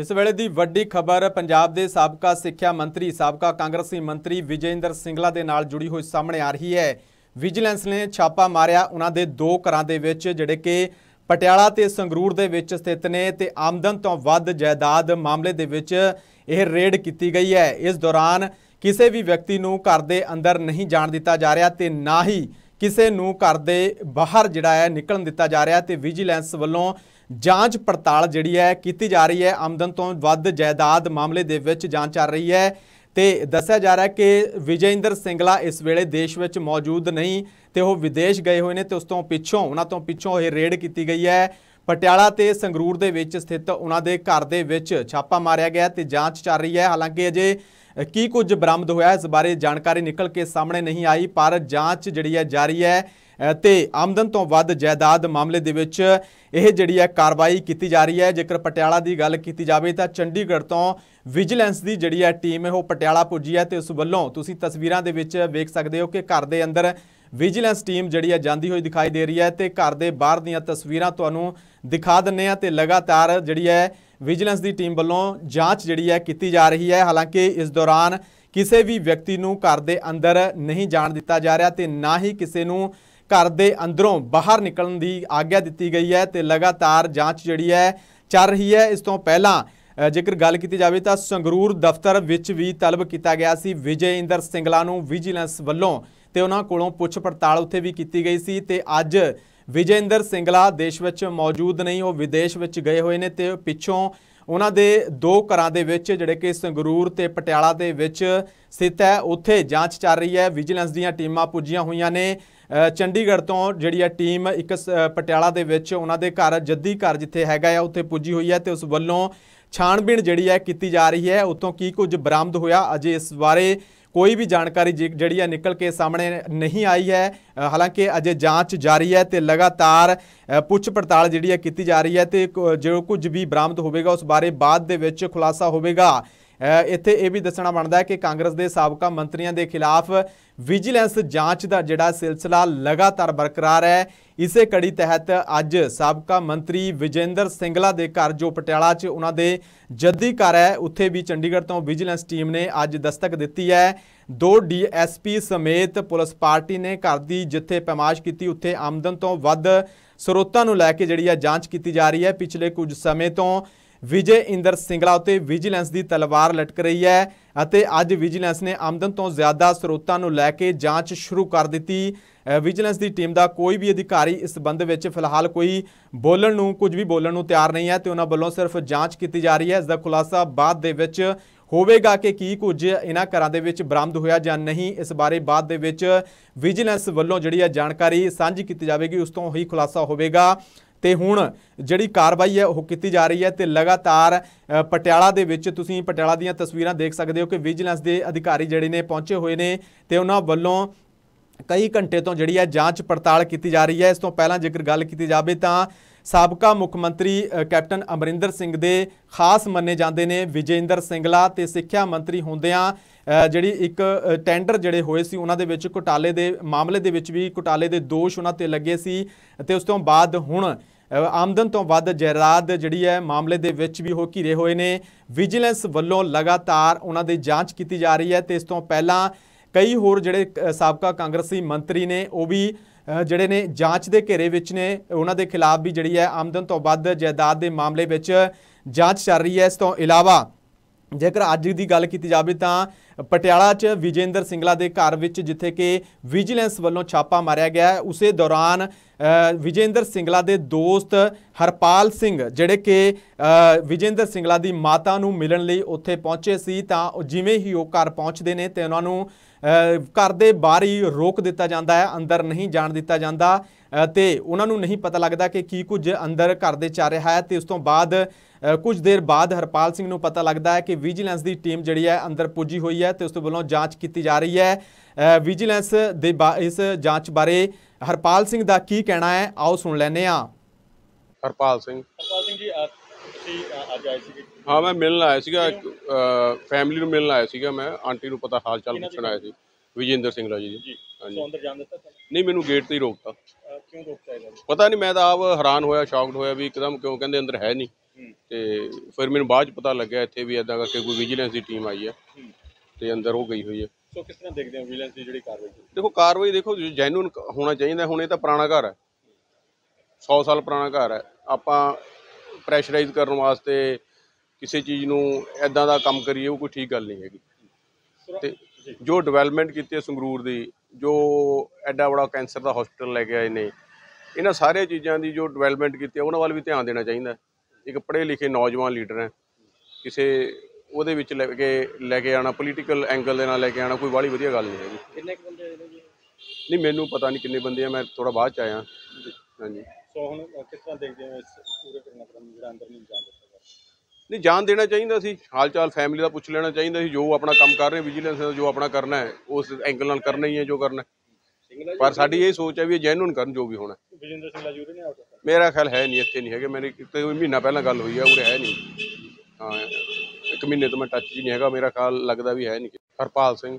ਇਸ ਵੇਲੇ ਦੀ ਵੱਡੀ ਖਬਰ ਪੰਜਾਬ ਦੇ ਸਾਬਕਾ ਸਿੱਖਿਆ ਮੰਤਰੀ ਸਾਬਕਾ ਕਾਂਗਰਸੀ ਮੰਤਰੀ ਵਿਜੇਂਦਰ ਸਿੰਗਲਾ ਦੇ ਨਾਲ ਜੁੜੀ ਹੋਈ ਸਾਹਮਣੇ ਆ ਰਹੀ ਹੈ ਵਿਜੀਲੈਂਸ ਨੇ ਛਾਪਾ ਮਾਰਿਆ ਉਹਨਾਂ ਦੇ ਦੋ ਘਰਾਂ ਦੇ ਵਿੱਚ ਜਿਹੜੇ ਕਿ ਪਟਿਆਲਾ ਤੇ ਸੰਗਰੂਰ ਦੇ ਵਿੱਚ ਸਥਿਤ ਨੇ ਤੇ ਆਮਦਨ ਤੋਂ ਵੱਧ ਜਾਇਦਾਦ ਮਾਮਲੇ ਦੇ ਵਿੱਚ ਇਹ ਰੇਡ ਕੀਤੀ ਗਈ ਹੈ ਇਸ ਦੌਰਾਨ ਕਿਸੇ ਵੀ ਵਿਅਕਤੀ ਨੂੰ ਘਰ ਦੇ ਅੰਦਰ ਨਹੀਂ ਜਾਣ ਦਿੱਤਾ ਜਾ ਰਿਹਾ ਤੇ ਨਾ ਹੀ ਕਿਸੇ ਨੂੰ ਘਰ ਦੇ ਬਾਹਰ ਜਿਹੜਾ ਹੈ ਨਿਕਲਣ ਦਿੱਤਾ ਜਾ ਰਿਹਾ ਤੇ ਵਿਜੀਲੈਂਸ ਵੱਲੋਂ ਜਾਂਚ ਪੜਤਾਲ ਜਿਹੜੀ ਹੈ ਕੀਤੀ ਜਾ ਰਹੀ ਹੈ ਆਮਦਨ ਤੋਂ ਵੱਧ ਜਾਇਦਾਦ ਮਾਮਲੇ ਦੇ ਵਿੱਚ ਜਾਂਚ ਚੱਲ ਰਹੀ ਹੈ ਤੇ ਦੱਸਿਆ ਜਾ ਰਿਹਾ ਕਿ ਵਿਜੇਂਦਰ ਸਿੰਗਲਾ ਇਸ ਵੇਲੇ ਦੇਸ਼ ਵਿੱਚ ਮੌਜੂਦ ਨਹੀਂ ਤੇ ਉਹ ਵਿਦੇਸ਼ ਗਏ ਹੋਏ ਨੇ ਤੇ ਉਸ ਤੋਂ ਪਿੱਛੋਂ ਉਹਨਾਂ ਤੋਂ ਪਿੱਛੋਂ ਇਹ ਰੇਡ ਕੀਤੀ ਗਈ ਹੈ ਪਟਿਆਲਾ ਤੇ ਸੰਗਰੂਰ ਦੇ ਵਿੱਚ ਸਥਿਤ ਉਹਨਾਂ ਦੇ ਘਰ ਦੇ ਵਿੱਚ ਛਾਪਾ ਮਾਰਿਆ ਗਿਆ ਤੇ ਜਾਂਚ ਚੱਲ ਰਹੀ ਹੈ ਹਾਲਾਂਕਿ ਅਜੇ ਕੀ ਕੁਝ ਬਰਾਮਦ ਹੋਇਆ ਇਸ ਬਾਰੇ ਜਾਣਕਾਰੀ ਨਿਕਲ ਕੇ ਸਾਹਮਣੇ ਨਹੀਂ ਆਈ ਪਰ ਜਾਂਚ ਜਿਹੜੀ ਹੈ ਜਾਰੀ ਹੈ ਤੇ ਆਮਦਨ ਤੋਂ ਵੱਧ ਜਾਇਦਾਦ ਮਾਮਲੇ ਦੇ ਵਿੱਚ ਇਹ ਜਿਹੜੀ ਹੈ ਕਾਰਵਾਈ ਕੀਤੀ ਜਾ ਰਹੀ ਹੈ ਜੇਕਰ ਪਟਿਆਲਾ ਦੀ ਗੱਲ ਕੀਤੀ ਜਾਵੇ ਤਾਂ ਚੰਡੀਗੜ੍ਹ ਤੋਂ ਵਿਜੀਲੈਂਸ ਦੀ ਜਿਹੜੀ ਹੈ ਟੀਮ ਹੈ ਉਹ ਪਟਿਆਲਾ ਪੁੱਜੀ ਹੈ ਤੇ ਉਸ ਵੱਲੋਂ ਤੁਸੀਂ ਤਸਵੀਰਾਂ ਦੇ ਵਿੱਚ ਵੇਖ ਸਕਦੇ ਹੋ ਕਿ ਘਰ ਦੇ ਅੰਦਰ ਵਿਜੀਲੈਂਸ ਟੀਮ ਜਿਹੜੀ ਹੈ ਜਾਂਦੀ ਹੋਈ ਦਿਖਾਈ ਦੇ ਰਹੀ ਹੈ ਤੇ ਘਰ ਦੇ ਬਾਹਰ ਦੀਆਂ ਤਸਵੀਰਾਂ ਤੁਹਾਨੂੰ ਦਿਖਾ ਦਿੰਨੇ ਆ ਤੇ ਲਗਾਤਾਰ ਜਿਹੜੀ ਹੈ ਵਿਜੀਲੈਂਸ ਦੀ ਟੀਮ ਵੱਲੋਂ ਜਾਂਚ ਜਿਹੜੀ ਹੈ ਕੀਤੀ ਜਾ ਰਹੀ ਹੈ ਹਾਲਾਂਕਿ ਇਸ ਦੌਰਾਨ ਕਿਸੇ ਵੀ ਵਿਅਕਤੀ ਨੂੰ ਘਰ ਦੇ ਅੰਦਰ ਨਹੀਂ ਜਾਣ ਦਿੱਤਾ ਜਾ ਰਿਹਾ ਤੇ ਨਾ ਹੀ ਕਿਸੇ ਨੂੰ ਘਰ ਦੇ ਅੰਦਰੋਂ ਬਾਹਰ ਨਿਕਲਣ ਦੀ ਆਗਿਆ ਦਿੱਤੀ ਗਈ ਹੈ ਤੇ ਲਗਾਤਾਰ ਜਾਂਚ ਜਿਹੜੀ ਹੈ ਚੱਲ ਰਹੀ ਹੈ ਇਸ ਤੋਂ ਪਹਿਲਾਂ ਜੇਕਰ ਗੱਲ ਕੀਤੀ ਜਾਵੇ ਤਾਂ ਸੰਗਰੂਰ ਦਫ਼ਤਰ ਵਿੱਚ ਵੀ ਤਲਬ ਕੀਤਾ ਗਿਆ ਸੀ ਵਿਜੇ ਇੰਦਰ ਸਿੰਗਲਾ ਨੂੰ ਵਿਜੀਲੈਂਸ ਵੱਲੋਂ ਤੇ ਉਹਨਾਂ ਕੋਲੋਂ ਪੁੱਛ ਪੜਤਾਲ ਉੱਥੇ ਵੀ ਕੀਤੀ ਗਈ ਸੀ ਤੇ ਅੱਜ ਵਿਜੇਂਦਰ ਸਿੰਗਲਾ ਦੇਸ਼ ਵਿੱਚ ਮੌਜੂਦ ਨਹੀਂ ਉਹ ਵਿਦੇਸ਼ ਵਿੱਚ ਗਏ ਹੋਏ ਨੇ ਤੇ ਪਿੱਛੋਂ ਉਹਨਾਂ ਦੇ ਦੋ ਘਰਾਂ ਦੇ ਵਿੱਚ ਜਿਹੜੇ ਕਿ ਸੰਗਰੂਰ ਤੇ ਪਟਿਆਲਾ ਦੇ ਵਿੱਚ ਸਥਿਤ ਹੈ ਉੱਥੇ ਜਾਂਚ ਚੱਲ ਰਹੀ ਹੈ ਵਿਜੀਲੈਂਸ ਦੀਆਂ ਟੀਮਾਂ ਪੁੱਜੀਆਂ ਹੋਈਆਂ ਨੇ ਚੰਡੀਗੜ੍ਹ ਤੋਂ ਜਿਹੜੀ ਆ ਟੀਮ ਇੱਕ ਪਟਿਆਲਾ ਦੇ ਵਿੱਚ ਉਹਨਾਂ ਦੇ ਘਰ ਜੱਦੀ ਘਰ ਜਿੱਥੇ ਹੈਗਾ ਆ ਉੱਥੇ ਪੁੱਜੀ ਹੋਈ ਹੈ ਤੇ ਉਸ ਵੱਲੋਂ ਛਾਣਬੀਣ ਜਿਹੜੀ ਹੈ ਕੀਤੀ ਜਾ ਰਹੀ ਹੈ ਉਤੋਂ ਕੀ ਕੁਝ ਬਰਾਮਦ ਹੋਇਆ ਅਜੇ ਇਸ ਬਾਰੇ ਕੋਈ ਵੀ ਜਾਣਕਾਰੀ ਜਿਹੜੀ ਹੈ ਨਿਕਲ ਕੇ ਸਾਹਮਣੇ ਨਹੀਂ ਆਈ ਹੈ ਹਾਲਾਂਕਿ ਅਜੇ ਜਾਂਚ ਜਾਰੀ ਹੈ ਤੇ ਲਗਾਤਾਰ ਪੁੱਛ ਪੜਤਾਲ ਜਿਹੜੀ ਹੈ ਕੀਤੀ ਜਾ ਰਹੀ ਹੈ ਤੇ ਜੋ ਕੁਝ ਵੀ ਬਰਾਮਦ ਹੋਵੇਗਾ ਉਸ ਬਾਰੇ ਬਾਅਦ ਦੇ ਵਿੱਚ ਖੁਲਾਸਾ ਹੋਵੇਗਾ ਇੱਥੇ ਇਹ ਵੀ ਦੱਸਣਾ ਬਣਦਾ ਹੈ ਕਿ ਕਾਂਗਰਸ ਦੇ ਸਾਬਕਾ ਮੰਤਰੀਆਂ ਦੇ ਖਿਲਾਫ ਵਿਜੀਲੈਂਸ ਜਾਂਚ ਦਾ ਜਿਹੜਾ ਸਿਲਸਿਲਾ ਲਗਾਤਾਰ ਬਰਕਰਾਰ ਹੈ ਇਸੇ ਕੜੀ ਤਹਿਤ ਅੱਜ ਸਾਬਕਾ ਮੰਤਰੀ ਵਿਜੇਂਦਰ ਸਿੰਗਲਾ ਦੇ ਘਰ ਜੋ ਪਟਿਆਲਾ 'ਚ ਉਹਨਾਂ ਦੇ ਜੱਦੀ ਘਰ ਹੈ ਉੱਥੇ ਵੀ ਚੰਡੀਗੜ੍ਹ ਤੋਂ ਵਿਜੀਲੈਂਸ ਟੀਮ ਨੇ ਅੱਜ ਦਸਤਕ ਦਿੱਤੀ ਹੈ ਦੋ ਡੀਐਸਪੀ ਸਮੇਤ ਪੁਲਿਸ ਪਾਰਟੀ ਨੇ ਘਰ ਦੀ ਜਿੱਥੇ ਪੈਮਾਸ਼ ਕੀਤੀ ਉੱਥੇ ਆਮਦਨ ਤੋਂ ਵੱਧ ਸਰੋਤਾਂ ਨੂੰ ਲੈ ਕੇ ਜਿਹੜੀ ਹੈ ਜਾਂਚ ਕੀਤੀ ਜਾ ਰਹੀ ਹੈ ਪਿਛਲੇ ਕੁਝ ਸਮੇਂ ਤੋਂ ਵਿਜੇ ਇੰਦਰ ਸਿੰਗਲਾ ਉਤੇ ਵਿਜੀਲੈਂਸ ਦੀ ਤਲਵਾਰ ਲਟਕ ਰਹੀ ਹੈ ਅਤੇ ਅੱਜ ਵਿਜੀਲੈਂਸ ਨੇ ਆਮਦਨ ਤੋਂ ਜ਼ਿਆਦਾ ਸਰੋਤਾਂ ਨੂੰ ਲੈ ਕੇ ਜਾਂਚ ਸ਼ੁਰੂ ਕਰ ਦਿੱਤੀ ਵਿਜੀਲੈਂਸ ਦੀ ਟੀਮ ਦਾ ਕੋਈ ਵੀ ਅਧਿਕਾਰੀ ਇਸ ਸੰਬੰਧ ਵਿੱਚ ਫਿਲਹਾਲ ਕੋਈ ਬੋਲਣ ਨੂੰ ਕੁਝ ਵੀ ਬੋਲਣ ਨੂੰ ਤਿਆਰ ਨਹੀਂ ਹੈ ਤੇ ਉਹਨਾਂ ਵੱਲੋਂ ਸਿਰਫ ਜਾਂਚ ਕੀਤੀ ਜਾ ਰਹੀ ਹੈ ਇਸ ਦਾ ਖੁਲਾਸਾ ਬਾਅਦ ਦੇ ਵਿੱਚ ਹੋਵੇਗਾ ਕਿ ਕੀ ਕੁਝ ਇਹਨਾਂ ਘਰਾਂ ਦੇ ਵਿੱਚ ਬਰਾਮਦ ਹੋਇਆ ਜਾਂ ਨਹੀਂ ਇਸ ਬਾਰੇ ਬਾਅਦ ਦੇ ਵਿੱਚ ਵਿਜੀਲੈਂਸ ਵੱਲੋਂ ਜਿਹੜੀ ਹੈ ਜਾਣਕਾਰੀ ਸਾਂਝੀ ਕੀਤੀ ਜਾਵੇਗੀ ਉਸ ਤੋਂ ਹੀ ਖੁਲਾਸਾ ਹੋਵੇਗਾ ਤੇ ਹੁਣ ਜਿਹੜੀ ਕਾਰਵਾਈ ਹੈ ਉਹ ਕੀਤੀ ਜਾ ਰਹੀ ਹੈ ਤੇ ਲਗਾਤਾਰ ਪਟਿਆਲਾ ਦੇ ਵਿੱਚ ਤੁਸੀਂ ਪਟਿਆਲਾ ਦੀਆਂ ਤਸਵੀਰਾਂ ਦੇਖ ਸਕਦੇ ਹੋ ਕਿ ਵਿਜੀਲੈਂਸ ਦੇ ਅਧਿਕਾਰੀ ਜਿਹੜੇ ਨੇ ਪਹੁੰਚੇ ਹੋਏ ਨੇ ਤੇ ਉਹਨਾਂ ਵੱਲੋਂ ਕਈ ਘੰਟੇ ਤੋਂ ਜਿਹੜੀ ਹੈ ਜਾਂਚ ਪੜਤਾਲ ਕੀਤੀ ਜਾ ਰਹੀ ਹੈ ਇਸ ਤੋਂ ਪਹਿਲਾਂ ਜੇਕਰ ਗੱਲ ਕੀਤੀ ਜਾਵੇ ਤਾਂ ਸਾਬਕਾ ਮੁੱਖ ਮੰਤਰੀ ਕੈਪਟਨ ਅਮਰਿੰਦਰ ਸਿੰਘ ਦੇ ਖਾਸ ਮੰਨੇ ਜਾਂਦੇ ਨੇ ਵਿਜੇਂਦਰ ਸਿੰਘਲਾ ਤੇ ਸਿੱਖਿਆ ਮੰਤਰੀ ਹੁੰਦਿਆਂ ਜਿਹੜੀ ਇੱਕ ਟੈਂਡਰ ਜਿਹੜੇ ਹੋਏ ਸੀ ਉਹਨਾਂ ਦੇ ਵਿੱਚ ਘੁਟਾਲੇ ਦੇ ਮਾਮਲੇ ਦੇ ਵਿੱਚ ਵੀ ਘੁਟਾਲੇ ਦੇ ਦੋਸ਼ ਉਹਨਾਂ ਤੇ ਲੱਗੇ ਸੀ ਤੇ ਉਸ ਤੋਂ ਬਾਅਦ ਹੁਣ ਆਮਦਨ ਤੋਂ ਵੱਧ ਜਾਇਦਾਦ ਜਿਹੜੀ ਹੈ ਮਾਮਲੇ ਦੇ ਵਿੱਚ ਵੀ ਹੋ ਘਿਰੇ ਹੋਏ ਨੇ ਵਿਜੀਲੈਂਸ ਵੱਲੋਂ ਲਗਾਤਾਰ ਉਹਨਾਂ ਦੀ ਜਾਂਚ ਕੀਤੀ ਜਾ ਰਹੀ ਹੈ ਤੇ ਇਸ ਤੋਂ ਪਹਿਲਾਂ ਕਈ ਹੋਰ ਜਿਹੜੇ ਸਾਬਕਾ ਕਾਂਗਰਸੀ ਮੰਤਰੀ ਨੇ ਉਹ ਵੀ ਜਿਹੜੇ ਨੇ ਜਾਂਚ ਦੇ ਘੇਰੇ ਵਿੱਚ ਨੇ ਉਹਨਾਂ ਦੇ ਖਿਲਾਫ ਵੀ ਜਿਹੜੀ ਹੈ ਆਮਦਨ ਤੋਂ ਵੱਧ ਜਾਇਦਾਦ ਦੇ ਮਾਮਲੇ ਵਿੱਚ ਜਾਂਚ ਚੱਲ ਰਹੀ ਹੈ ਇਸ ਤੋਂ ਇਲਾਵਾ ਜੇਕਰ ਅੱਜ ਦੀ ਗੱਲ ਕੀਤੀ ਜਾਵੇ ਤਾਂ ਪਟਿਆਲਾ 'ਚ ਵਿਜੇਂਦਰ ਸਿੰਗਲਾ ਦੇ ਘਰ ਵਿੱਚ ਜਿੱਥੇ ਕਿ ਵਿਜੀਲੈਂਸ ਵੱਲੋਂ ਛਾਪਾ ਮਾਰਿਆ ਗਿਆ ਉਸੇ ਦੌਰਾਨ ਵਿਜੇਂਦਰ ਸਿੰਗਲਾ ਦੇ ਦੋਸਤ ਹਰਪਾਲ ਸਿੰਘ ਜਿਹੜੇ ਕਿ ਵਿਜੇਂਦਰ ਸਿੰਗਲਾ ਦੀ ਮਾਤਾ ਨੂੰ ਮਿਲਣ ਲਈ ਉੱਥੇ ਪਹੁੰਚੇ ਸੀ ਤਾਂ ਜਿਵੇਂ ਹੀ ਉਹ ਘਰ ਪਹੁੰਚਦੇ ਨੇ ਤੇ ਉਹਨਾਂ ਨੂੰ ਘਰ ਦੇ ਬਾਹਰ ਹੀ ਰੋਕ ਦਿੱਤਾ ਜਾਂਦਾ ਹੈ ਅੰਦਰ ਨਹੀਂ ਜਾਣ ਦਿੱਤਾ ਜਾਂਦਾ ਤੇ ਉਹਨਾਂ ਨੂੰ ਨਹੀਂ ਪਤਾ ਲੱਗਦਾ ਕਿ ਕੀ ਕੁਝ ਅੰਦਰ ਘਰ ਦੇ ਚੱਲ ਰਿਹਾ ਹੈ ਤੇ ਉਸ ਤੋਂ ਬਾਅਦ ਕੁਝ ਦੇਰ ਬਾਅਦ ਹਰਪਾਲ ਸਿੰਘ ਨੂੰ ਪਤਾ ਲੱਗਦਾ ਹੈ ਕਿ ਵਿਜੀਲੈਂਸ ਦੀ ਟੀਮ ਜਿਹੜੀ ਹੈ ਅੰਦਰ ਪੁੱਜੀ ਹੋਈ ਹੈ ਹੈ ਤੇ ਉਸ ਤੋਂ ਵੱਲੋਂ ਜਾਂਚ ਕੀਤੀ ਜਾ ਰਹੀ ਹੈ ਵਿਜੀਲੈਂਸ ਦੇ ਇਸ ਜਾਂਚ ਬਾਰੇ ਹਰਪਾਲ ਸਿੰਘ ਦਾ ਕੀ ਕਹਿਣਾ ਹੈ ਆਓ ਸੁਣ ਲੈਨੇ ਆ ਹਰਪਾਲ ਸਿੰਘ ਹਰਪਾਲ ਸਿੰਘ ਜੀ ਤੁਸੀਂ ਅੱਜ ਆਏ ਸੀਗੇ ਹਾਂ ਮੈਂ ਮਿਲਣ ਆਇਆ ਸੀਗਾ ਫੈਮਿਲੀ ਨੂੰ ਮਿਲਣ ਆਇਆ ਸੀਗਾ ਮੈਂ ਆਂਟੀ ਨੂੰ ਪਤਾ ਹਾਲ ਚਾਲ ਪੁੱਛਣ ਆਇਆ ਸੀ ਵਿਜੇਂਦਰ ਸਿੰਘ ਰਾਜੀ ਜੀ ਜੀ ਅੰਦਰ ਜਾਣ ਦਿੱਤਾ ਨਹੀਂ ਮੈਨੂੰ ਗੇਟ ਤੇ ਹੀ ਰੋਕਤਾ ਕਿਉਂ ਰੋਕਤਾ ਇਹਨਾਂ ਨੇ ਪਤਾ ਨਹੀਂ ਮੈਂ ਤਾਂ ਆਪ ਹੈਰਾਨ ਹੋਇਆ ਸ਼ੌਕਡ ਹੋਇਆ ਵੀ ਇੱਕਦਮ ਕਿਉਂ ਕਹਿੰਦੇ ਅੰਦਰ ਹੈ ਨਹੀਂ ਤੇ ਫਿਰ ਮੈਨੂੰ ਬਾਅਦ ਚ ਪਤਾ ਲੱਗਿਆ ਇੱਥੇ ਵੀ ਐਦਾਂ ਕਰਕੇ ਕੋਈ ਵਿਜੀਲੈਂਸ ਦੀ ਟੀਮ ਆਈ ਹੈ ਤੇ ਅੰਦਰ ਉਹ ਗਈ ਹੋਈ ਹੈ ਸੋ ਕਿਸ ਤਰ੍ਹਾਂ ਦੇਖਦੇ ਹੋ ਵਿਜੀਲੈਂਸ ਦੀ ਜਿਹੜੀ ਕਾਰਵਾਈ ਦੇਖੋ ਕਾਰਵਾਈ ਦੇਖੋ ਜੈਨੂਨ ਹੋਣਾ ਚਾਹੀਦਾ ਹੁਣ ਇਹ ਤਾਂ ਪੁਰਾਣਾ ਘਰ ਹੈ 100 ਸਾਲ ਪੁਰਾਣਾ ਘਰ ਹੈ ਆਪਾਂ ਪ੍ਰੈਸ਼ਰਾਈਜ਼ ਕਰਨ ਵਾਸਤੇ ਕਿਸੇ ਚੀਜ਼ ਨੂੰ ਐਦਾਂ ਦਾ ਕੰਮ ਕਰੀਏ ਉਹ ਕੋਈ ਠੀਕ ਗੱਲ ਨਹੀਂ ਹੈਗੀ ਤੇ ਜੋ ਡਿਵੈਲਪਮੈਂਟ ਕੀਤੀ ਹੈ ਸੰਗਰੂਰ ਦੀ ਜੋ ਐਡਾ ਬੜਾ ਕੈਂਸਰ ਦਾ ਹਸਪੀਟਲ ਲੈ ਕੇ ਆਏ ਨੇ ਇਹਨਾਂ ਸਾਰੇ ਚੀਜ਼ਾਂ ਦੀ ਜੋ ਡਿਵੈਲਪਮੈਂਟ ਕੀਤੀ ਹੈ ਉਹਨਾਂ ਵੱਲ ਵੀ ਧਿਆਨ ਦੇਣਾ ਚਾਹੀਦਾ ਇੱਕ ਪੜ੍ਹੇ ਲਿਖੇ ਨੌਜਵਾਨ ਲੀਡਰ ਹੈ ਕਿਸੇ ਉਹਦੇ ਵਿੱਚ ਲੈ ਕੇ ਲੈ ਕੇ ਆਣਾ ਪੋਲੀਟੀਕਲ ਐਂਗਲ ਦੇ ਨਾਲ ਲੈ ਕੇ ਆਣਾ ਕੋਈ ਬਾਲੀ ਵਧੀਆ ਗੱਲ ਨਹੀਂ ਹੈਗੀ ਕਿੰਨੇ ਕੁ ਬੰਦੇ ਆਏ ਨੇ ਜੀ ਨਹੀਂ ਮੈਨੂੰ ਪਤਾ ਨਹੀਂ ਕਿੰਨੇ ਬੰਦੇ ਆ ਮੈਂ ਥੋੜਾ ਬਾਅਦ ਚ ਆਇਆ ਹਾਂਜੀ ਸੋ ਹੁਣ ਕਿਸ ਤਰ੍ਹਾਂ ਦੇਖਦੇ ਹੋ ਇਸ ਪੂਰੇ ਘਟਨਾਕ੍ਰਮ ਜਿਹੜਾ ਅੰਦਰ ਨਹੀਂ ਜਾਣ ਦਿੱਤਾ ਨਹੀਂ ਜਾਣ ਦੇਣਾ ਚਾਹੀਦਾ ਸੀ ਹਾਲ ਚਾਲ ਫੈਮਿਲੀ ਦਾ ਪੁੱਛ ਲੈਣਾ ਚਾਹੀਦਾ ਸੀ ਜੋ ਆਪਣਾ ਕੰਮ ਕਰ ਰਹੇ ਵਿਜੀਲੈਂਸ ਦਾ ਜੋ ਆਪਣਾ ਕਰਨਾ ਹੈ ਉਸ ਐਂਗਲ ਨਾਲ ਕਰਨਾ ਹੀ ਹੈ ਜੋ ਕਰਨਾ ਪਰ ਸਾਡੀ ਇਹ ਸੋਚ ਹੈ ਵੀ ਇਹ ਜੈਨੂਨ ਕਰਨ ਜੋ ਵੀ ਹੋਣਾ ਵਿਜਿੰਦਰ ਸਿੰਘ ਲਾਜੂਰੀ ਨੇ ਮੇਰਾ ਖਿਆਲ ਹੈ ਨਹੀਂ ਇੱਥੇ ਨਹੀਂ ਹੈਗੇ ਮੈਨੂੰ ਕੋਈ ਮਹੀਨਾ ਪਹਿਲਾਂ ਗੱਲ ਹੋਈ ਹੈ ਉਹ ਹੈ ਨਹੀਂ ਹਾਂ ਇੱਕ ਮਹੀਨੇ ਤੋਂ ਮੈਂ ਟੱਚ 'ਚ ਨਹੀਂ ਹੈਗਾ ਮੇਰਾ ਖਿਆਲ ਲੱਗਦਾ ਵੀ ਹੈ ਨਹੀਂ ਹਰਪਾਲ ਸਿੰਘ